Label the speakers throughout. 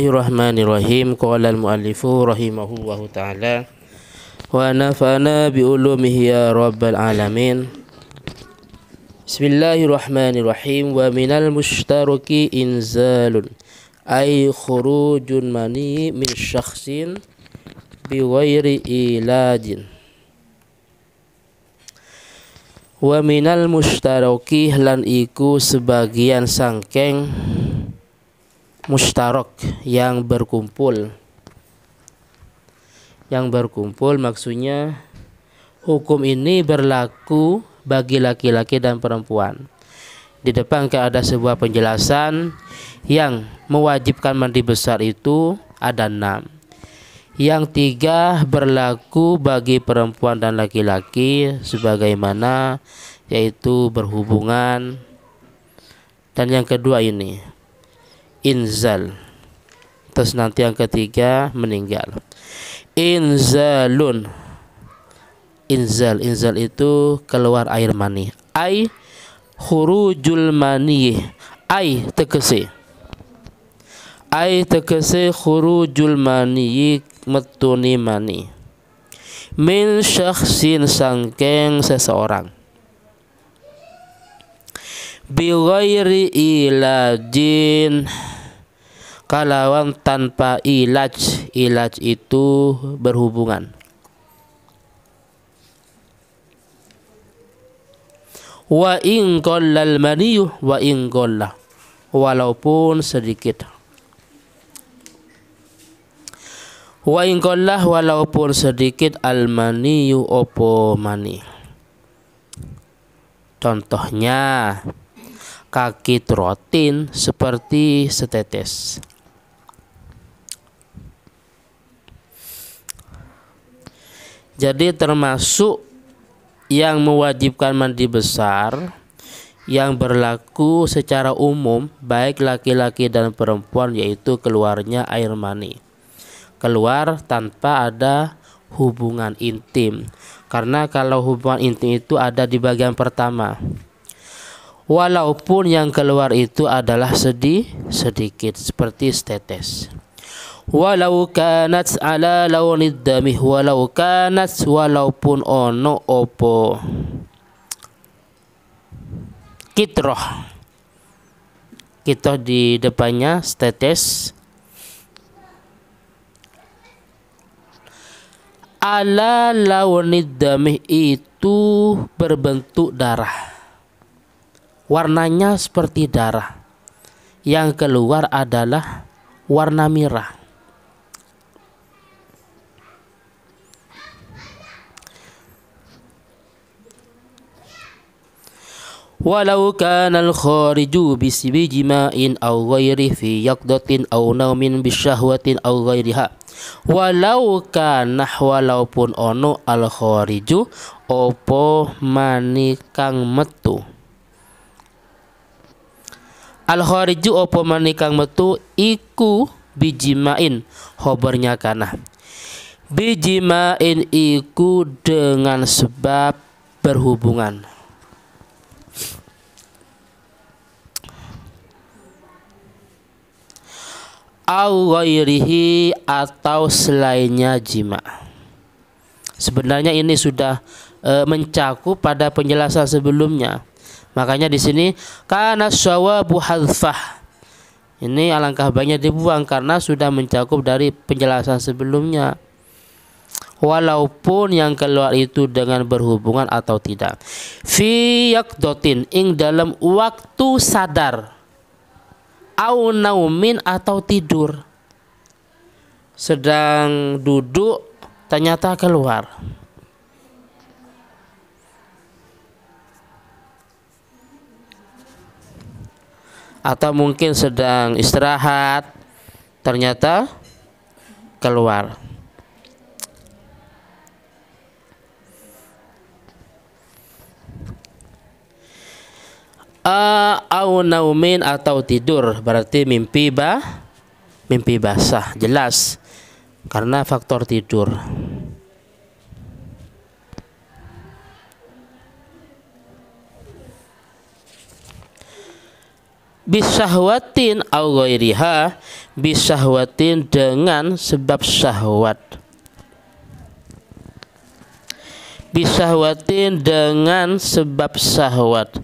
Speaker 1: Bismillahirrahmanirrahim. Qala al-muallifu rahimahullahu taala wa nafa'ana bi ulumihi ya rabbal alamin. Bismillahirrahmanirrahim wa minal mushtaraki inzalun ay khurujun mani min syakhsin bi ghairi ilajin. Wa minal mushtaraki lan iku sebagian sangkeng mustarok yang berkumpul yang berkumpul maksudnya hukum ini berlaku bagi laki-laki dan perempuan di depan ada sebuah penjelasan yang mewajibkan mandi besar itu ada enam yang tiga berlaku bagi perempuan dan laki-laki sebagaimana yaitu berhubungan dan yang kedua ini inzal terus nanti yang ketiga meninggal inzalun inzal inzal itu keluar air mani ai khurujul mani ai tegese ai tegese khurujul mani metuni mani min syakhsin sangkeng seseorang bi ghairi jin kalawan tanpa ilaj ilaj itu berhubungan wa in qallal wa in walaupun sedikit wa in walaupun sedikit al maniyu opo mani contohnya kaki trotin seperti setetes Jadi termasuk yang mewajibkan mandi besar yang berlaku secara umum baik laki-laki dan perempuan yaitu keluarnya air mani. Keluar tanpa ada hubungan intim. Karena kalau hubungan intim itu ada di bagian pertama. Walaupun yang keluar itu adalah sedih sedikit seperti tetes walau kanat ala launid damih walau kanat walaupun ono opo kitroh kitroh di depannya status ala launid damih itu berbentuk darah warnanya seperti darah yang keluar adalah warna merah walau kanal khariju bisibijma'in aw ghairi fi yaqdatin aw naumin bisyahwatin aw ghairiha walau kana walaupun ono al khariju opo mani kang metu al khariju opo mani kang metu iku bijimain hobernya kana bijimain iku dengan sebab berhubungan awairihi atau selainnya jima sebenarnya ini sudah e, mencakup pada penjelasan sebelumnya makanya di sini karena syawabu hadfah ini alangkah banyak dibuang karena sudah mencakup dari penjelasan sebelumnya walaupun yang keluar itu dengan berhubungan atau tidak fi yakdotin ing dalam waktu sadar au naumin atau tidur sedang duduk ternyata keluar atau mungkin sedang istirahat ternyata keluar uh, au naumin atau tidur berarti mimpi bah mimpi basah jelas karena faktor tidur bisahwatin au ghairiha bisahwatin dengan sebab syahwat bisahwatin dengan sebab syahwat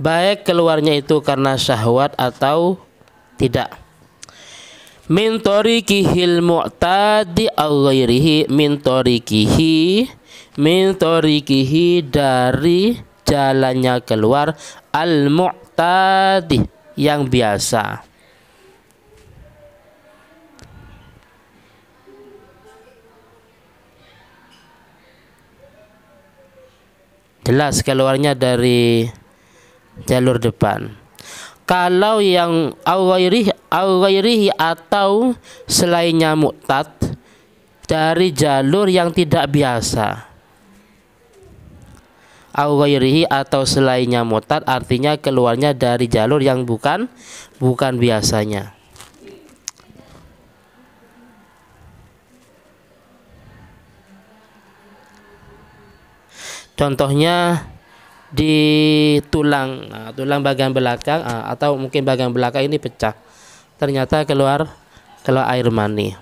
Speaker 1: baik keluarnya itu karena syahwat atau tidak min tariqihil mu'tadi al-ghairihi min tariqihi min tariqihi dari jalannya keluar al-mu'tadi yang biasa jelas keluarnya dari jalur depan kalau yang awairih awairih atau selainnya mutat dari jalur yang tidak biasa Awairih atau selainnya mutat artinya keluarnya dari jalur yang bukan bukan biasanya contohnya di tulang nah, tulang bagian belakang ah, atau mungkin bagian belakang ini pecah ternyata keluar keluar air mani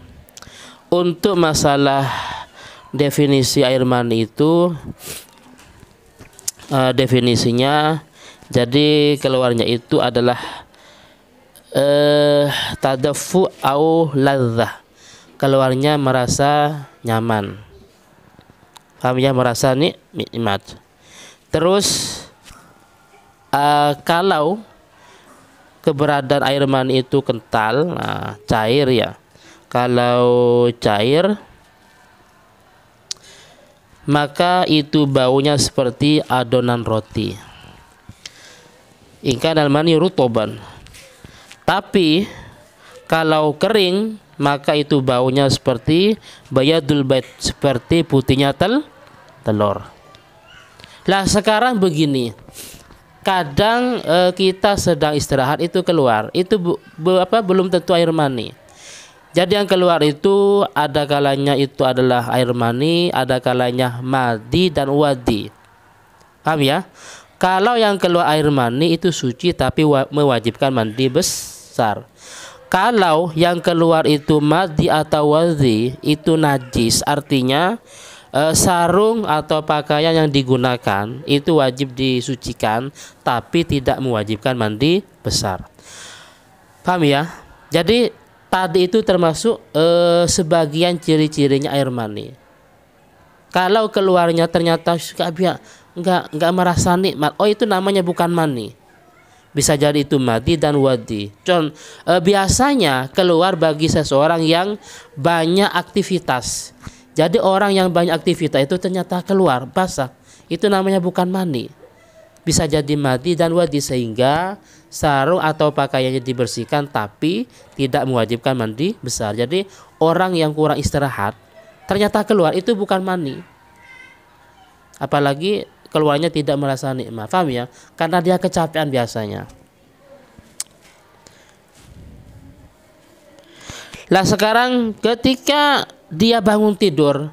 Speaker 1: untuk masalah definisi air mani itu uh, definisinya jadi keluarnya itu adalah uh, tadafu au ladzah keluarnya merasa nyaman kami ya merasa nikmat Terus uh, kalau keberadaan air mani itu kental, nah, cair ya. Kalau cair maka itu baunya seperti adonan roti. Ingkan mani rutoban. Tapi kalau kering maka itu baunya seperti bayadul bait seperti putihnya tel telur. Lah sekarang begini. Kadang e, kita sedang istirahat itu keluar, itu bu, bu, apa belum tentu air mani. Jadi yang keluar itu ada kalanya itu adalah air mani, ada kalanya madi dan wadi. Paham ya? Kalau yang keluar air mani itu suci tapi mewajibkan mandi besar. Kalau yang keluar itu madi atau wadi itu najis, artinya Eh, sarung atau pakaian yang digunakan itu wajib disucikan tapi tidak mewajibkan mandi besar. Paham ya? Jadi tadi itu termasuk e, sebagian ciri-cirinya air mani. Kalau keluarnya ternyata biar nggak nggak merasa nikmat, oh itu namanya bukan mani. Bisa jadi itu mati dan wadi. Con, e, biasanya keluar bagi seseorang yang banyak aktivitas jadi orang yang banyak aktivitas itu ternyata keluar basah. Itu namanya bukan mani. Bisa jadi mati dan wadi sehingga sarung atau pakaiannya dibersihkan tapi tidak mewajibkan mandi besar. Jadi orang yang kurang istirahat ternyata keluar itu bukan mani. Apalagi keluarnya tidak merasa nikmat. Paham ya? Karena dia kecapean biasanya. Lah sekarang ketika dia bangun tidur,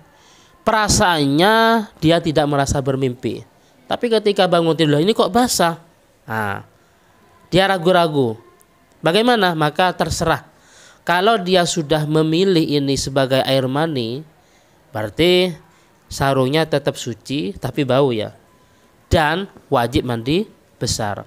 Speaker 1: perasaannya dia tidak merasa bermimpi. Tapi ketika bangun tidur, ini kok basah? Nah, dia ragu-ragu. Bagaimana? Maka terserah. Kalau dia sudah memilih ini sebagai air mani, berarti sarungnya tetap suci tapi bau ya. Dan wajib mandi besar.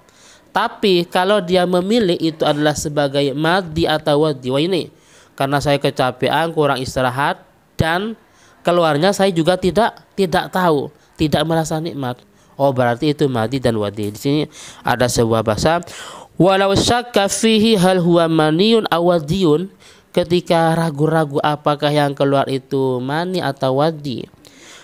Speaker 1: Tapi kalau dia memilih itu adalah sebagai madi atau wadi, wah ini karena saya kecapean, kurang istirahat dan keluarnya saya juga tidak tidak tahu, tidak merasa nikmat. Oh berarti itu mati dan wadi. Di sini ada sebuah bahasa walau syakka hal huwa maniun awadiyun ketika ragu-ragu apakah yang keluar itu mani atau wadi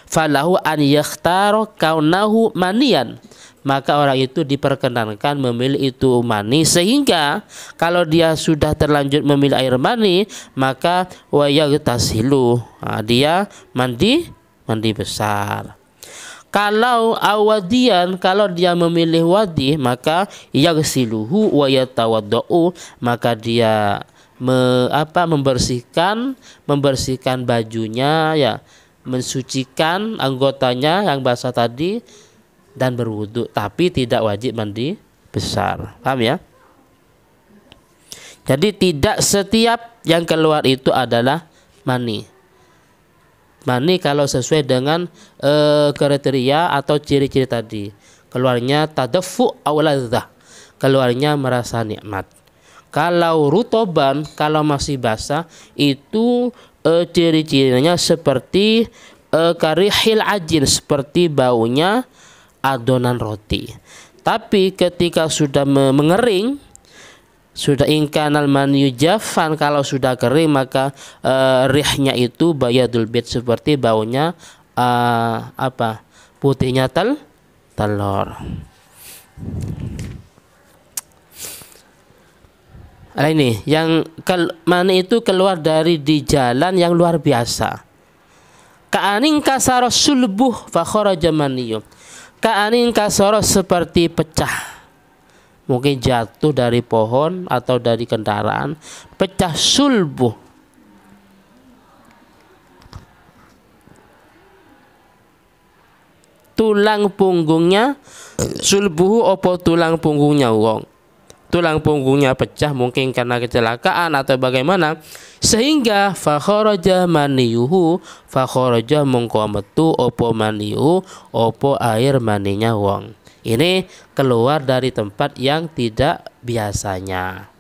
Speaker 1: falahu an yakhtaro kaunahu manian maka orang itu diperkenankan memilih itu mani sehingga kalau dia sudah terlanjur memilih air mani maka wayagtasilu nah, dia mandi mandi besar kalau awadian kalau dia memilih wadi maka yagsiluhu wa yatawaddau maka dia me, apa membersihkan membersihkan bajunya ya mensucikan anggotanya yang basah tadi dan berwudu tapi tidak wajib mandi besar paham ya jadi tidak setiap yang keluar itu adalah mani mani kalau sesuai dengan e, kriteria atau ciri-ciri tadi keluarnya tadafu awladzah keluarnya merasa nikmat kalau rutoban kalau masih basah itu e, ciri-cirinya seperti e, karihil ajin seperti baunya adonan roti. Tapi ketika sudah mengering, sudah ingkan maniu jafan kalau sudah kering maka uh, rihnya itu bayadul bit seperti baunya uh, apa putihnya tel telur Nah ini yang kel, mani itu keluar dari di jalan yang luar biasa. Ka'aning kasaro sulbuh fakhorajamaniyum Ka'anin kasoro seperti pecah. Mungkin jatuh dari pohon atau dari kendaraan. Pecah sulbu, Tulang punggungnya sulbuhu opo tulang punggungnya wong tulang punggungnya pecah mungkin karena kecelakaan atau bagaimana sehingga fakhoraja maniyuhu fakhoraja mongko metu opo maniu opo air maninya wong ini keluar dari tempat yang tidak biasanya